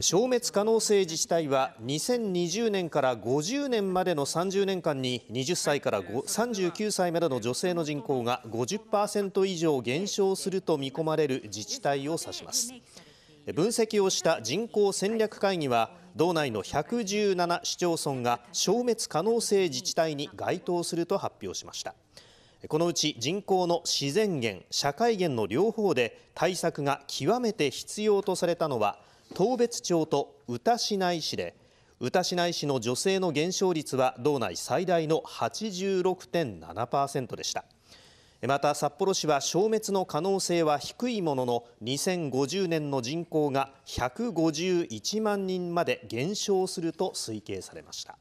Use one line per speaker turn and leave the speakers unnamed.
消滅可能性自治体は2020年から50年までの30年間に20歳から39歳までの女性の人口が50%以上減少すると見込まれる自治体を指します分析をした人口戦略会議は道内の117市町村が消滅可能性自治体に該当すると発表しましたこのうち人口の自然源、社会源の両方で対策が極めて必要とされたのは当別町と歌市内市で歌市内市の女性の減少率は道内最大の86.7%でしたまた札幌市は消滅の可能性は低いものの2050年の人口が151万人まで減少すると推計されました